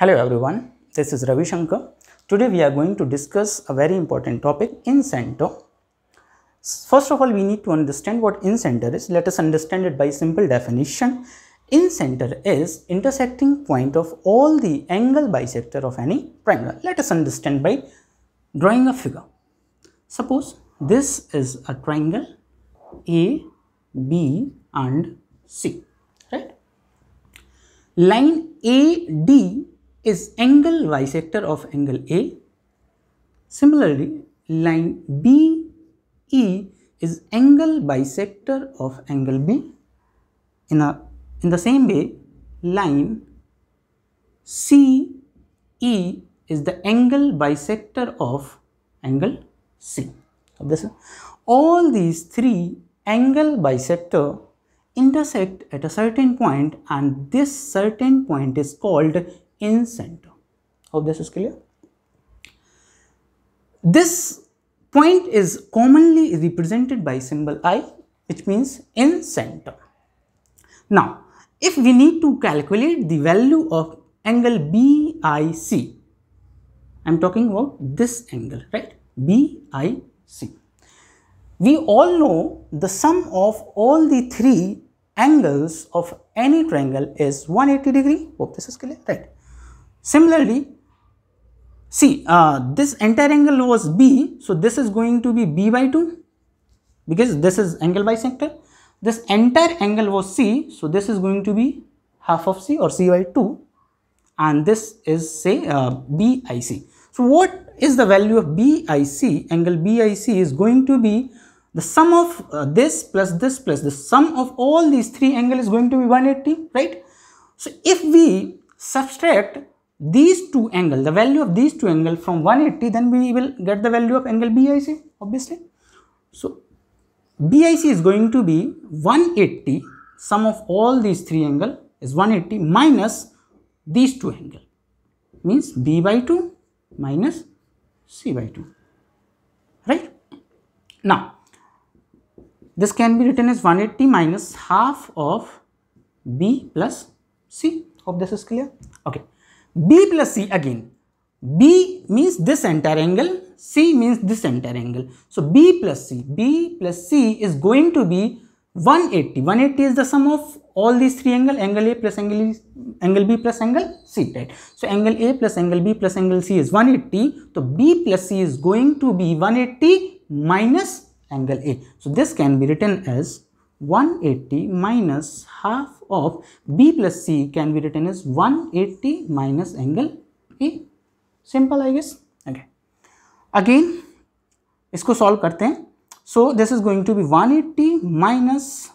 Hello everyone, this is Ravi Shankar. Today we are going to discuss a very important topic, in center. First of all, we need to understand what in center is. Let us understand it by simple definition. In center is intersecting point of all the angle bisector of any triangle. Let us understand by drawing a figure. Suppose this is a triangle A, B and C, right? Line AD is angle bisector of angle A. Similarly, line BE is angle bisector of angle B. In, a, in the same way, line CE is the angle bisector of angle C. All these three angle bisector intersect at a certain point and this certain point is called in center. Hope this is clear. This point is commonly represented by symbol I which means in center. Now if we need to calculate the value of angle BIC, I am talking about this angle right BIC. We all know the sum of all the three angles of any triangle is 180 degree. Hope this is clear right. Similarly, see uh, this entire angle was B, so this is going to be B by 2 because this is angle bisector. This entire angle was C, so this is going to be half of C or C by 2 and this is say uh, BIC. So, what is the value of BIC? Angle BIC is going to be the sum of uh, this plus this plus the sum of all these three angle is going to be 180, right? So, if we subtract these two angle, the value of these two angle from 180, then we will get the value of angle BIC, obviously. So, BIC is going to be 180, sum of all these three angle is 180 minus these two angle, means B by 2 minus C by 2, right. Now, this can be written as 180 minus half of B plus C, hope this is clear, okay. B plus C again. B means this entire angle, C means this entire angle. So B plus C, B plus C is going to be 180. 180 is the sum of all these three angles, angle A plus angle, angle B plus angle C, right? So angle A plus angle B plus angle C is 180. So B plus C is going to be 180 minus angle A. So this can be written as 180 minus half of B plus C can be written as 180 minus angle A. Simple I guess. Okay. Again, इसको solve करते हैं. So, this is going to be 180 minus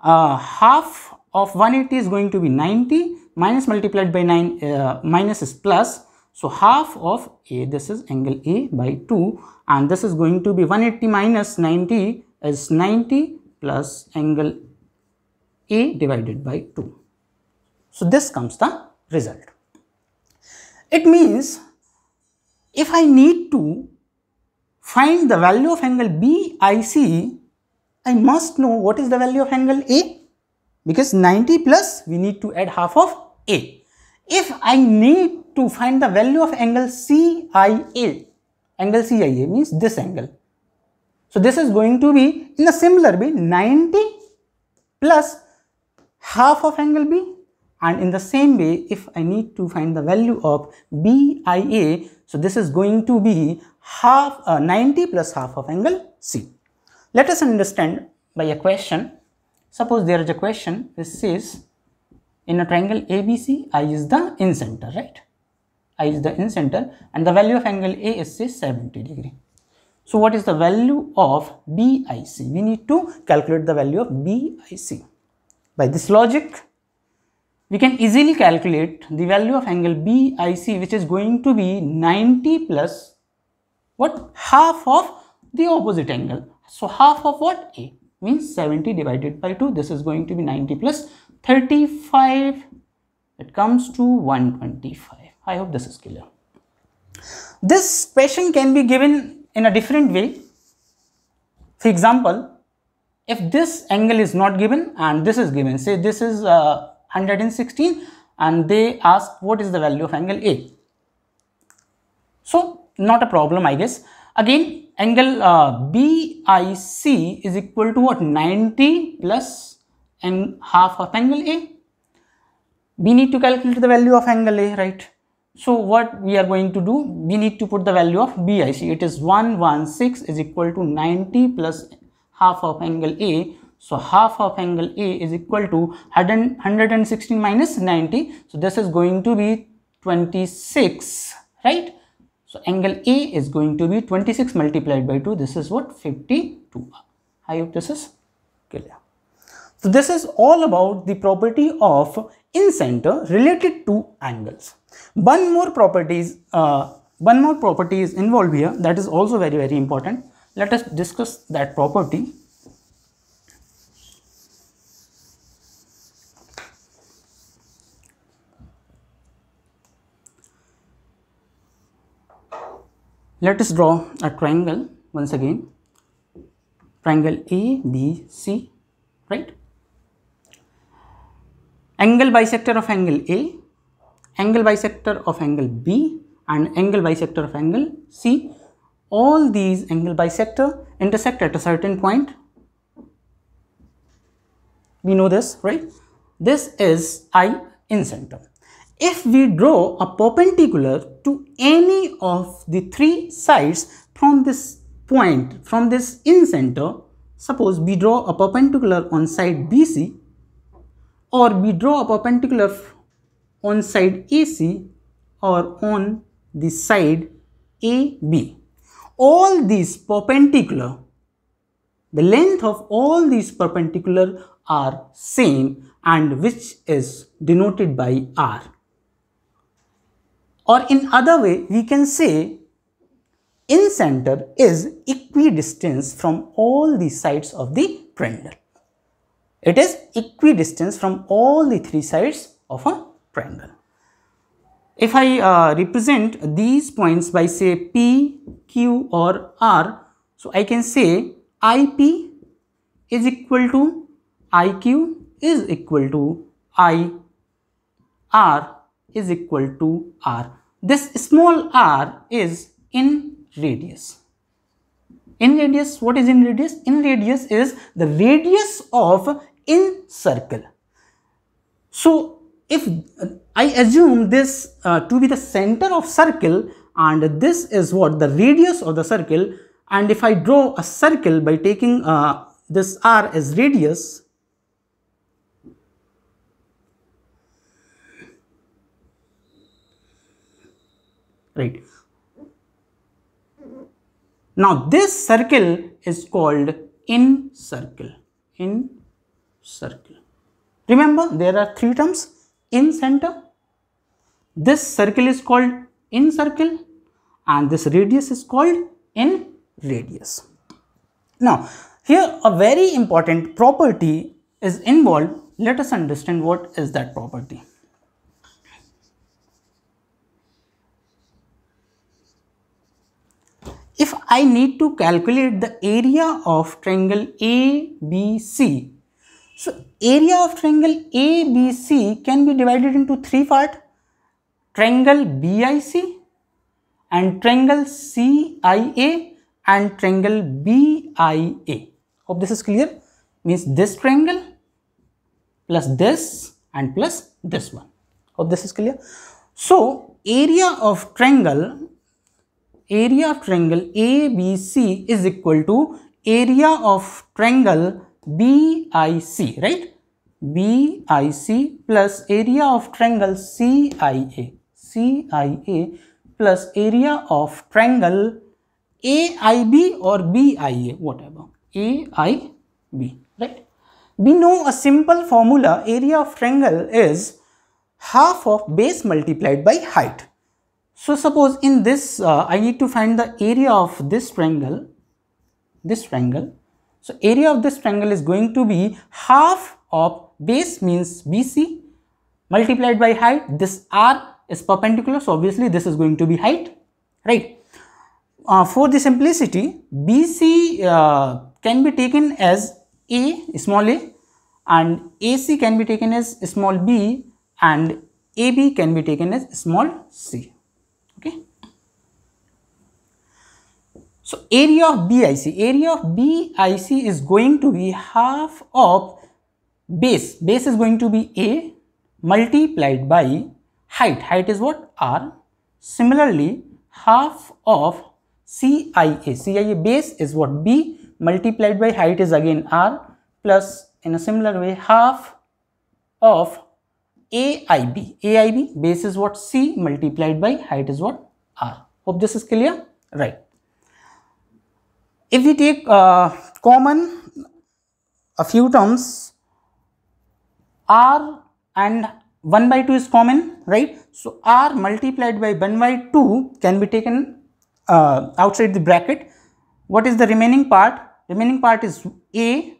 uh, half of 180 is going to be 90 minus multiplied by 9 uh, minus is plus. So, half of A, this is angle A by 2 and this is going to be 180 minus 90 is 90 plus angle A divided by 2. So this comes the result. It means if I need to find the value of angle BIC, I must know what is the value of angle A because 90 plus we need to add half of A. If I need to find the value of angle CIA, angle CIA means this angle, so this is going to be in a similar way 90 plus half of angle B and in the same way if I need to find the value of BIA so this is going to be half uh, 90 plus half of angle C. Let us understand by a question suppose there is a question which says in a triangle ABC I is the in center right I is the in center and the value of angle A is say 70 degree so what is the value of BIC? We need to calculate the value of BIC. By this logic, we can easily calculate the value of angle BIC which is going to be 90 plus what half of the opposite angle. So half of what A means 70 divided by 2 this is going to be 90 plus 35 it comes to 125. I hope this is clear. This question can be given in a different way. For example, if this angle is not given and this is given, say this is uh, 116 and they ask what is the value of angle A. So, not a problem I guess. Again, angle uh, BIC is equal to what 90 plus and half of angle A. We need to calculate the value of angle A, right? So what we are going to do, we need to put the value of BIC. It is 116 is equal to 90 plus half of angle A. So half of angle A is equal to 116 minus 90. So this is going to be 26, right? So angle A is going to be 26 multiplied by 2. This is what 52. I hope this is clear. So this is all about the property of in center related to angles. One more properties, uh, one more property is involved here that is also very very important. Let us discuss that property. Let us draw a triangle once again, triangle ABC, right? angle bisector of angle A, angle bisector of angle B and angle bisector of angle C. All these angle bisector intersect at a certain point. We know this, right? This is I in center. If we draw a perpendicular to any of the three sides from this point, from this in center, suppose we draw a perpendicular on side BC or we draw a perpendicular on side AC or on the side AB. All these perpendicular, the length of all these perpendicular are same and which is denoted by R. Or in other way, we can say in center is equidistance from all the sides of the triangle. It is equidistant from all the three sides of a triangle. If I uh, represent these points by say P, Q or R, so I can say IP is equal to IQ is equal to I, R is equal to R. This small r is in radius. In radius, what is in radius? In radius is the radius of in circle. So, if I assume this uh, to be the center of circle and this is what the radius of the circle and if I draw a circle by taking uh, this r as radius right. Now this circle is called in circle in circle. Remember there are three terms in center. This circle is called in circle and this radius is called in radius. Now here a very important property is involved. Let us understand what is that property. If I need to calculate the area of triangle ABC so, area of triangle ABC can be divided into three parts, triangle BIC and triangle CIA and triangle BIA. Hope this is clear. Means this triangle plus this and plus this one. Hope this is clear. So, area of triangle area of triangle ABC is equal to area of triangle BIC, right? BIC plus area of triangle CIA, CIA plus area of triangle AIB or BIA, whatever, AIB, right? We know a simple formula, area of triangle is half of base multiplied by height. So suppose in this, uh, I need to find the area of this triangle, this triangle so area of this triangle is going to be half of base means BC multiplied by height. This R is perpendicular. So obviously this is going to be height, right? Uh, for the simplicity, BC uh, can be taken as A, small a, and AC can be taken as small b, and AB can be taken as small c. So area of BIC, area of BIC is going to be half of base. Base is going to be A multiplied by height. Height is what? R. Similarly, half of CIA. CIA base is what? B multiplied by height is again R plus in a similar way half of AIB. AIB base is what? C multiplied by height is what? R. Hope this is clear. Right. If we take uh, common a few terms r and 1 by 2 is common right. So, r multiplied by 1 by 2 can be taken uh, outside the bracket. What is the remaining part? Remaining part is a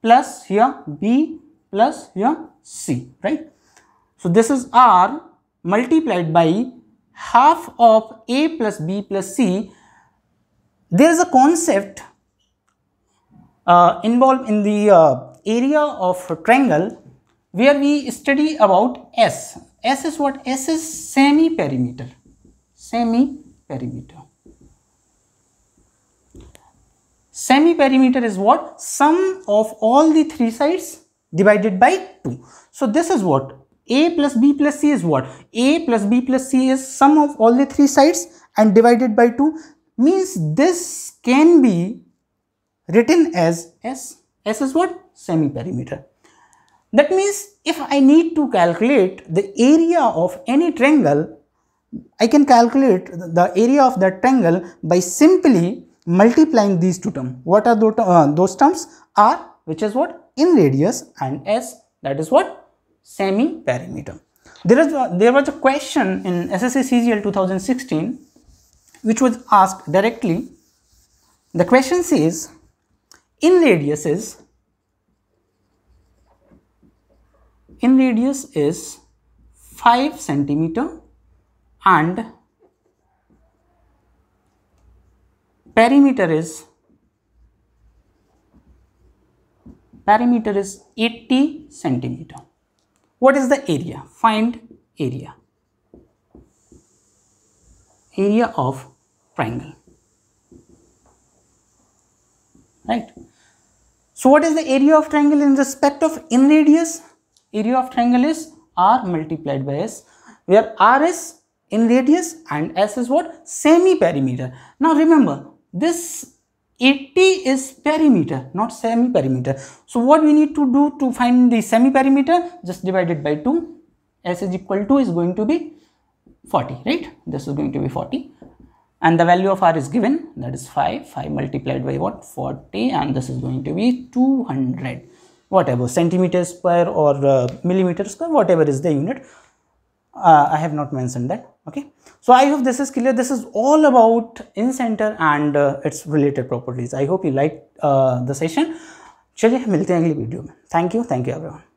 plus here b plus here c right. So, this is r multiplied by half of a plus b plus c there is a concept uh, involved in the uh, area of triangle where we study about S. S is what? S is semi-perimeter, semi-perimeter. Semi-perimeter is what? Sum of all the three sides divided by 2. So this is what? A plus B plus C is what? A plus B plus C is sum of all the three sides and divided by 2 means this can be written as S. S is what? Semi-perimeter. That means if I need to calculate the area of any triangle, I can calculate the area of that triangle by simply multiplying these two terms. What are those, uh, those terms? R which is what? In radius and S that is what? Semi-perimeter. There, is there was a question in SSC CGL 2016 which was asked directly. The question says, in radius is, in radius is 5 centimeter and perimeter is perimeter is 80 centimeter. What is the area? Find area area of triangle right so what is the area of triangle in respect of in radius area of triangle is r multiplied by s where r is in radius and s is what semi perimeter now remember this 80 is perimeter not semi perimeter so what we need to do to find the semi perimeter just divide it by 2 s is equal to is going to be 40 right this is going to be 40 and the value of r is given that is 5 5 multiplied by what 40 and this is going to be 200 whatever centimeters square or uh, millimeters square, whatever is the unit uh, I have not mentioned that okay so I hope this is clear this is all about in center and uh, its related properties I hope you liked uh, the session चलिए मिलते हैं अगली video में Thank you, thank you everyone.